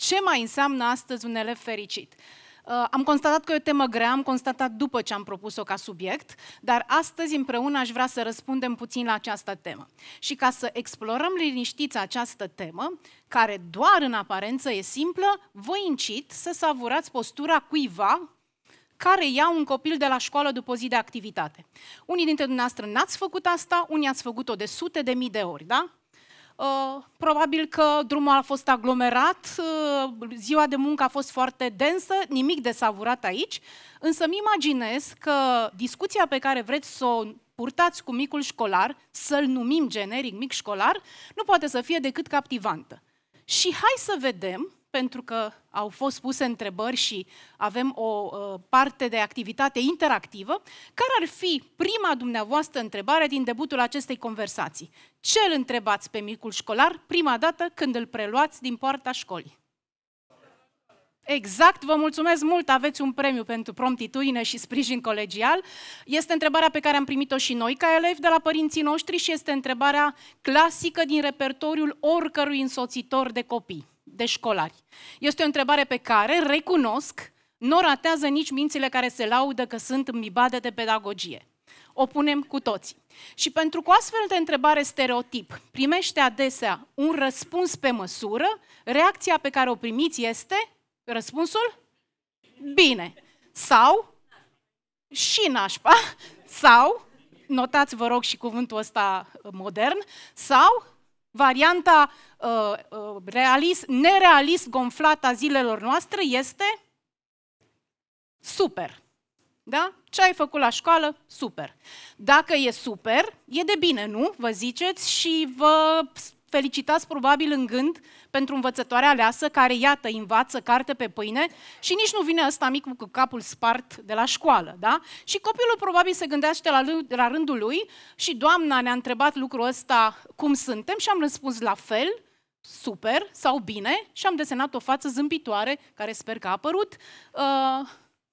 ce mai înseamnă astăzi un elev fericit. Uh, am constatat că e o temă grea, am constatat după ce am propus-o ca subiect, dar astăzi împreună aș vrea să răspundem puțin la această temă. Și ca să explorăm liniștiți această temă, care doar în aparență e simplă, vă incit să savurați postura cuiva care ia un copil de la școală după zi de activitate. Unii dintre dumneavoastră n-ați făcut asta, unii ați făcut-o de sute de mii de ori, da? Uh, probabil că drumul a fost aglomerat, uh, ziua de muncă a fost foarte densă, nimic de savurat aici, însă îmi imaginez că discuția pe care vreți să o purtați cu micul școlar, să-l numim generic mic școlar, nu poate să fie decât captivantă. Și hai să vedem pentru că au fost puse întrebări și avem o uh, parte de activitate interactivă. Care ar fi prima dumneavoastră întrebare din debutul acestei conversații? Ce îl întrebați pe micul școlar prima dată când îl preluați din poarta școlii? Exact, vă mulțumesc mult, aveți un premiu pentru promptitudine și sprijin colegial. Este întrebarea pe care am primit-o și noi ca elevi de la părinții noștri și este întrebarea clasică din repertoriul oricărui însoțitor de copii de școlari. Este o întrebare pe care, recunosc, nu ratează nici mințile care se laudă că sunt mibade de pedagogie. O punem cu toții. Și pentru că o astfel de întrebare stereotip primește adesea un răspuns pe măsură, reacția pe care o primiți este răspunsul bine sau și nașpa sau notați vă rog și cuvântul ăsta modern sau varianta uh, uh, realist, nerealist gonflată a zilelor noastre este super. Da? Ce ai făcut la școală? Super. Dacă e super, e de bine, nu? Vă ziceți și vă felicitați probabil în gând pentru învățătoarea aleasă care, iată, învață carte pe pâine și nici nu vine ăsta mic cu capul spart de la școală, da? Și copilul probabil se gândește la, la rândul lui și doamna ne-a întrebat lucrul ăsta cum suntem și am răspuns la fel, super sau bine și am desenat o față zâmbitoare care sper că a apărut uh,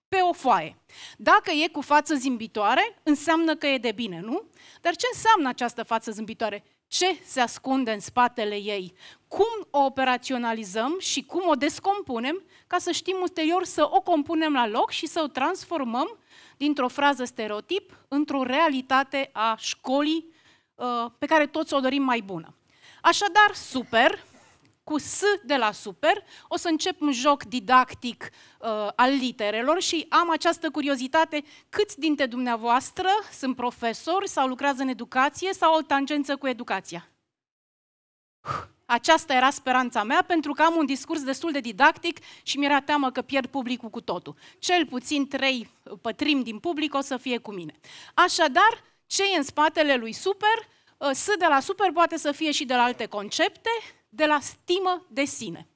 pe o foaie. Dacă e cu față zâmbitoare, înseamnă că e de bine, nu? Dar ce înseamnă această față zâmbitoare? ce se ascunde în spatele ei, cum o operaționalizăm și cum o descompunem ca să știm ulterior să o compunem la loc și să o transformăm dintr-o frază stereotip într-o realitate a școlii uh, pe care toți o dorim mai bună. Așadar, super, cu S de la super, o să încep un joc didactic uh, al literelor și am această curiozitate câți dintre dumneavoastră sunt profesori sau lucrează în educație sau au tangență cu educația. Aceasta era speranța mea pentru că am un discurs destul de didactic și mi-era teamă că pierd publicul cu totul. Cel puțin trei uh, pătrimi din public o să fie cu mine. Așadar, ce e în spatele lui super? Uh, S de la super poate să fie și de la alte concepte, de la stimă de sine.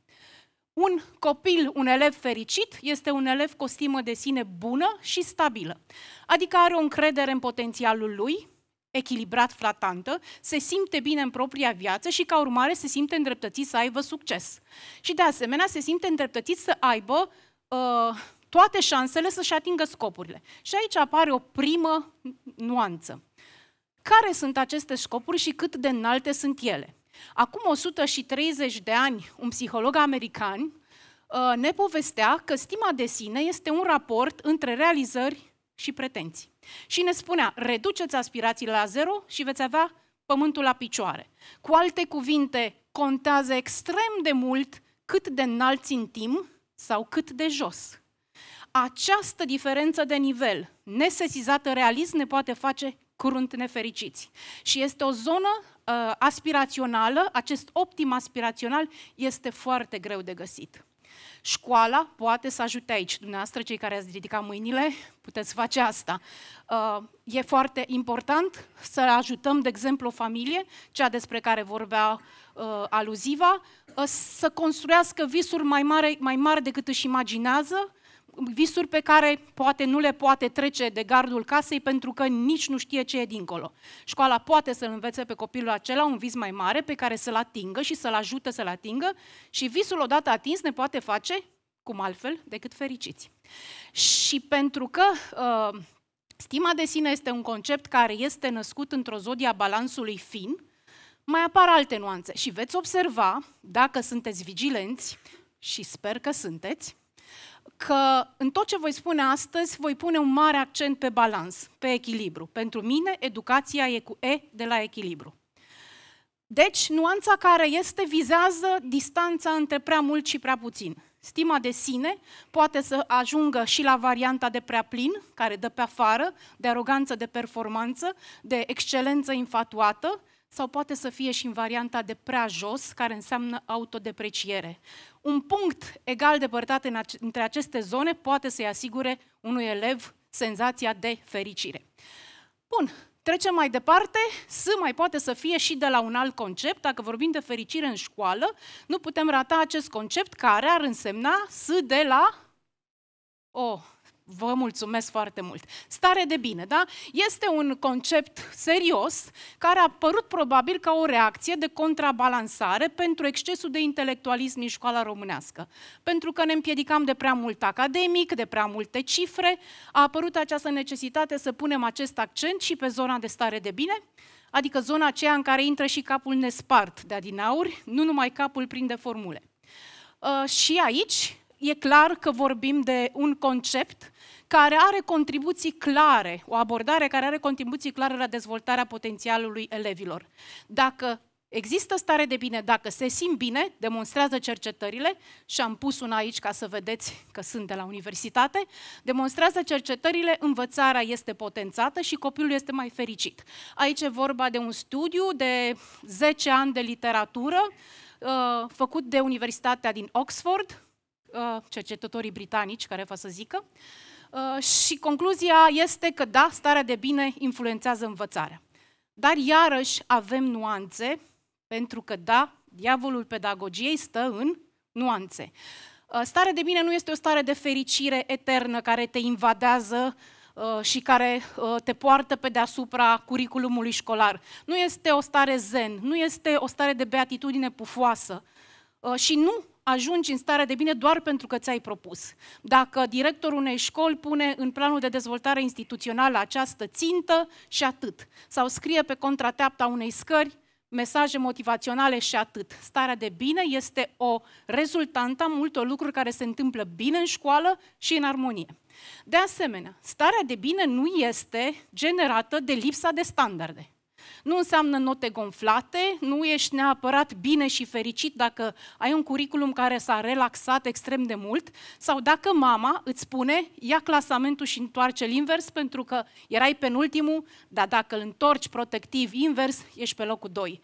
Un copil, un elev fericit, este un elev cu o stimă de sine bună și stabilă. Adică are o încredere în potențialul lui, echilibrat, flatantă, se simte bine în propria viață și ca urmare se simte îndreptățit să aibă succes. Și de asemenea se simte îndreptățit să aibă uh, toate șansele să-și atingă scopurile. Și aici apare o primă nuanță. Care sunt aceste scopuri și cât de înalte sunt ele? Acum 130 de ani, un psiholog american uh, ne povestea că stima de sine este un raport între realizări și pretenții. Și ne spunea, reduceți aspirațiile la zero și veți avea pământul la picioare. Cu alte cuvinte, contează extrem de mult cât de înalt țintim sau cât de jos. Această diferență de nivel, nesesizată realist, ne poate face curând nefericiți. Și este o zonă uh, aspirațională, acest optim aspirațional este foarte greu de găsit. Școala poate să ajute aici. Dumneavoastră, cei care ați ridicat mâinile, puteți face asta. Uh, e foarte important să ajutăm, de exemplu, o familie, cea despre care vorbea uh, aluziva, uh, să construiască visuri mai mare, mai mari decât își imaginează, visuri pe care poate nu le poate trece de gardul casei pentru că nici nu știe ce e dincolo. Școala poate să-l învețe pe copilul acela un vis mai mare pe care să-l atingă și să-l ajute să-l atingă și visul odată atins ne poate face cum altfel decât fericiți. Și pentru că uh, stima de sine este un concept care este născut într-o zodia balansului fin, mai apar alte nuanțe și veți observa, dacă sunteți vigilenți, și sper că sunteți, că în tot ce voi spune astăzi voi pune un mare accent pe balans, pe echilibru. Pentru mine, educația e cu E de la echilibru. Deci, nuanța care este vizează distanța între prea mult și prea puțin. Stima de sine poate să ajungă și la varianta de prea plin, care dă pe afară, de aroganță de performanță, de excelență infatuată, sau poate să fie și în varianta de prea jos, care înseamnă autodepreciere. Un punct egal de în între aceste zone poate să-i asigure unui elev senzația de fericire. Bun, Trecem mai departe, S mai poate să fie și de la un alt concept. Dacă vorbim de fericire în școală, nu putem rata acest concept care ar însemna S de la O. Vă mulțumesc foarte mult. Stare de bine, da? Este un concept serios care a apărut probabil ca o reacție de contrabalansare pentru excesul de intelectualism în școala românească. Pentru că ne împiedicam de prea mult academic, de prea multe cifre, a apărut această necesitate să punem acest accent și pe zona de stare de bine, adică zona aceea în care intră și capul nespart de adinauri, nu numai capul prinde de formule. Uh, și aici e clar că vorbim de un concept care are contribuții clare, o abordare care are contribuții clare la dezvoltarea potențialului elevilor. Dacă există stare de bine, dacă se simt bine, demonstrează cercetările, și am pus una aici ca să vedeți că sunt de la universitate, demonstrează cercetările, învățarea este potențată și copilul este mai fericit. Aici e vorba de un studiu de 10 ani de literatură, uh, făcut de Universitatea din Oxford, Uh, cercetătorii britanici care vă să zică. Uh, și concluzia este că da, starea de bine influențează învățarea. Dar iarăși avem nuanțe, pentru că da, diavolul pedagogiei stă în nuanțe. Uh, starea de bine nu este o stare de fericire eternă care te invadează și care te poartă pe deasupra curiculumului școlar. Nu este o stare zen, nu este o stare de beatitudine pufoasă și nu ajungi în stare de bine doar pentru că ți-ai propus. Dacă directorul unei școli pune în planul de dezvoltare instituțională această țintă și atât, sau scrie pe contrateapta unei scări mesaje motivaționale și atât. Starea de bine este o rezultantă a multor lucruri care se întâmplă bine în școală și în armonie. De asemenea, starea de bine nu este generată de lipsa de standarde nu înseamnă note gonflate, nu ești neapărat bine și fericit dacă ai un curriculum care s-a relaxat extrem de mult sau dacă mama îți spune ia clasamentul și întoarce-l invers pentru că erai penultimul, dar dacă îl întorci protectiv invers, ești pe locul 2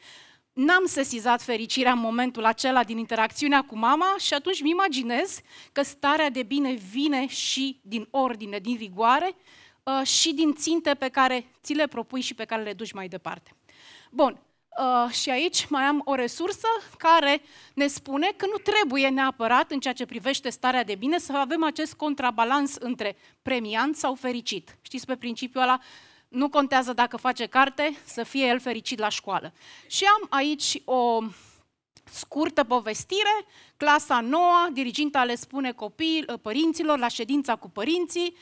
n-am sesizat fericirea în momentul acela din interacțiunea cu mama și atunci mi imaginez că starea de bine vine și din ordine, din rigoare uh, și din ținte pe care ți le propui și pe care le duci mai departe. Bun, uh, și aici mai am o resursă care ne spune că nu trebuie neapărat în ceea ce privește starea de bine să avem acest contrabalans între premiant sau fericit. Știți pe principiul ăla nu contează dacă face carte, să fie el fericit la școală. Și am aici o scurtă povestire, clasa nouă, diriginta le spune copii, părinților la ședința cu părinții,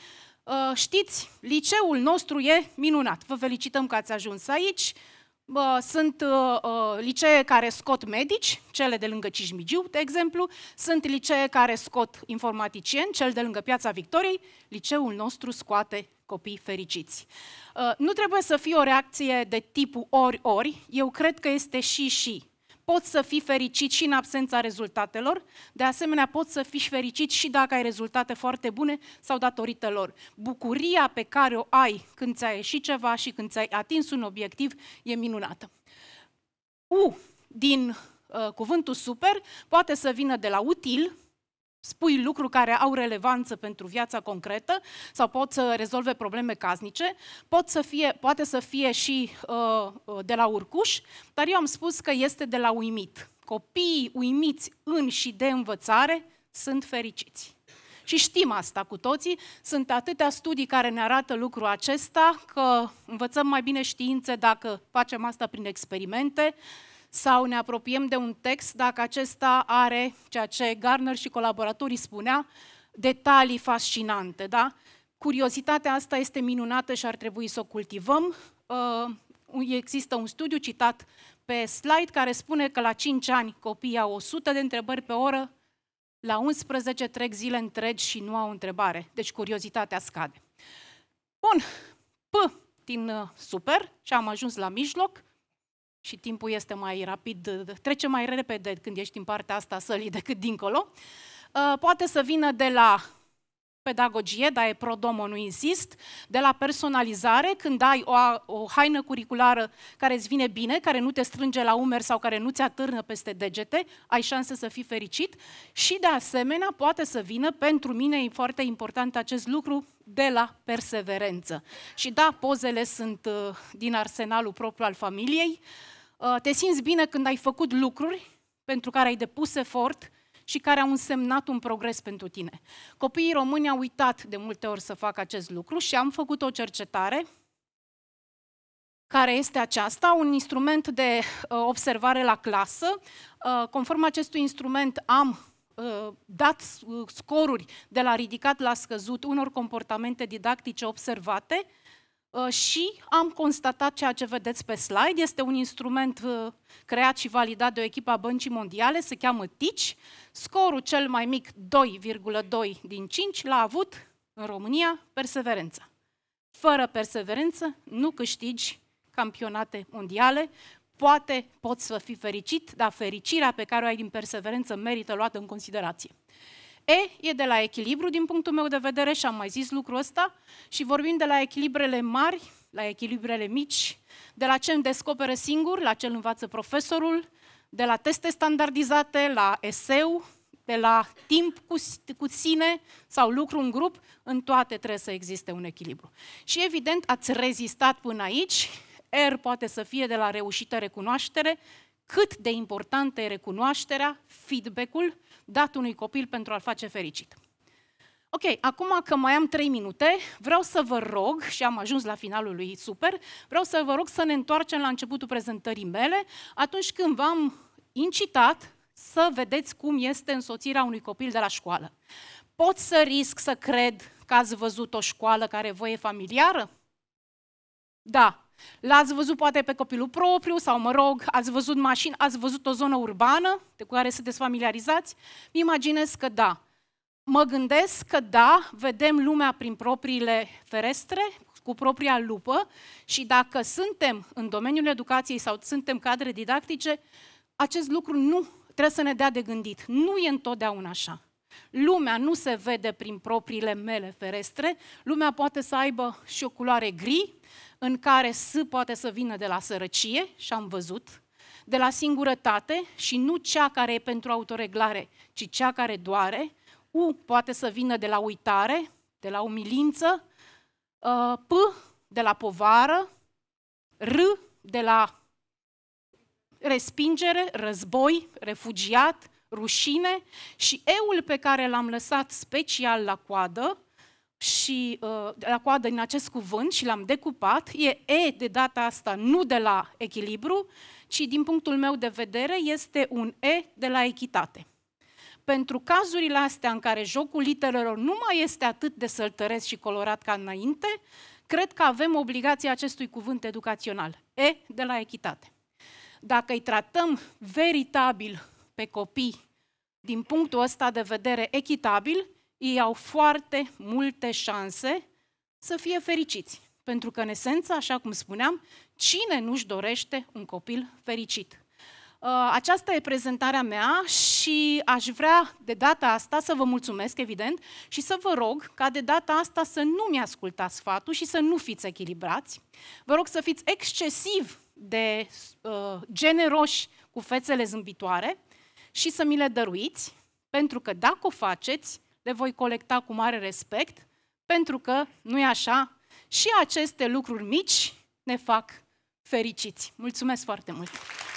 Ă, știți, liceul nostru e minunat. Vă felicităm că ați ajuns aici. Sunt ă, ă, licee care scot medici, cele de lângă Cismigiu, de exemplu. Sunt licee care scot informaticieni, cel de lângă Piața Victoriei. Liceul nostru scoate copii fericiți. Nu trebuie să fie o reacție de tipul ori-ori. Eu cred că este și-și poți să fii fericit și în absența rezultatelor, de asemenea poți să fii fericit și dacă ai rezultate foarte bune sau datorită lor. Bucuria pe care o ai când ți-a ieșit ceva și când ți-ai atins un obiectiv e minunată. U din uh, cuvântul super poate să vină de la util, spui lucruri care au relevanță pentru viața concretă sau pot să rezolve probleme casnice, pot să fie, poate să fie și uh, de la urcuș, dar eu am spus că este de la uimit. Copiii uimiți în și de învățare sunt fericiți. Și știm asta cu toții, sunt atâtea studii care ne arată lucrul acesta, că învățăm mai bine științe dacă facem asta prin experimente, uh, sau ne apropiem de un text dacă acesta are ceea ce Garner și colaboratorii spunea, detalii fascinante, da? Curiozitatea asta este minunată și ar trebui să o cultivăm. Uh, există un studiu citat pe slide care spune că la 5 ani copiii au 100 de întrebări pe oră, la 11 trec zile întregi și nu au întrebare. Deci curiozitatea scade. Bun, P din uh, super și am ajuns la mijloc și timpul este mai rapid, trece mai repede când ești în partea asta a sălii decât dincolo. Uh, poate să vină de la pedagogie, dar e prodomo, nu insist, de la personalizare, când ai o, o haină curriculară care îți vine bine, care nu te strânge la umeri sau care nu ți atârnă peste degete, ai șanse să fii fericit și de asemenea poate să vină, pentru mine e foarte important acest lucru, de la perseverență. Și da, pozele sunt uh, din arsenalul propriu al familiei, uh, Uh, te simți bine când ai făcut lucruri pentru care ai depus efort și care au însemnat un progres pentru tine. Copiii români au uitat de multe ori să facă acest lucru și am făcut o cercetare care este aceasta, un instrument de uh, observare la clasă. Uh, conform acestui instrument am dat scoruri de la ridicat la scăzut unor comportamente didactice observate Uh, și am constatat ceea ce vedeți pe slide. Este un instrument uh, creat și validat de o echipă a Băncii Mondiale, se cheamă TICI. Scorul cel mai mic, 2,2 din 5, l-a avut în România perseverența. Fără perseverență nu câștigi campionate mondiale, poate poți să fii fericit, dar fericirea pe care o ai din perseverență merită luată în considerație. E e de la echilibru din punctul meu de vedere și am mai zis lucrul ăsta și vorbim de la echilibrele mari, la echilibrele mici, de la ce îmi descoperă singur, la ce îl învață profesorul, de la teste standardizate, la eseu, de la timp cu, cu sine sau lucru în grup, în toate trebuie să existe un echilibru. Și evident ați rezistat până aici, R poate să fie de la reușită recunoaștere, cât de importantă e recunoașterea, feedback-ul, dat unui copil pentru a-l face fericit. Ok, acum că mai am trei minute, vreau să vă rog, și am ajuns la finalul lui Super, vreau să vă rog să ne întoarcem la începutul prezentării mele, atunci când v-am incitat să vedeți cum este însoțirea unui copil de la școală. Pot să risc să cred că ați văzut o școală care vă e familiară? Da, L-ați văzut poate pe copilul propriu sau, mă rog, ați văzut mașini, ați văzut o zonă urbană de care sunteți familiarizați? Imaginez că da. Mă gândesc că da, vedem lumea prin propriile ferestre, cu propria lupă și dacă suntem în domeniul educației sau suntem cadre didactice, acest lucru nu trebuie să ne dea de gândit. Nu e întotdeauna așa. Lumea nu se vede prin propriile mele ferestre, lumea poate să aibă și o culoare gri, în care S poate să vină de la sărăcie, și am văzut, de la singurătate și nu cea care e pentru autoreglare, ci cea care doare. U poate să vină de la uitare, de la umilință, uh, P de la povară, R de la respingere, război, refugiat, rușine și eul pe care l-am lăsat special la coadă și uh, la coadă din acest cuvânt și l-am decupat, e E de data asta nu de la echilibru, ci din punctul meu de vedere este un E de la echitate. Pentru cazurile astea în care jocul literelor nu mai este atât de săltăresc și colorat ca înainte, cred că avem obligația acestui cuvânt educațional, E de la echitate. Dacă îi tratăm veritabil pe copii din punctul ăsta de vedere echitabil, ei au foarte multe șanse să fie fericiți. Pentru că, în esență, așa cum spuneam, cine nu-și dorește un copil fericit? Uh, aceasta e prezentarea mea și aș vrea de data asta să vă mulțumesc, evident, și să vă rog ca de data asta să nu mi-ascultați sfatul și să nu fiți echilibrați. Vă rog să fiți excesiv de uh, generoși cu fețele zâmbitoare și să mi le dăruiți, pentru că dacă o faceți, le voi colecta cu mare respect, pentru că, nu e așa, și aceste lucruri mici ne fac fericiți. Mulțumesc foarte mult!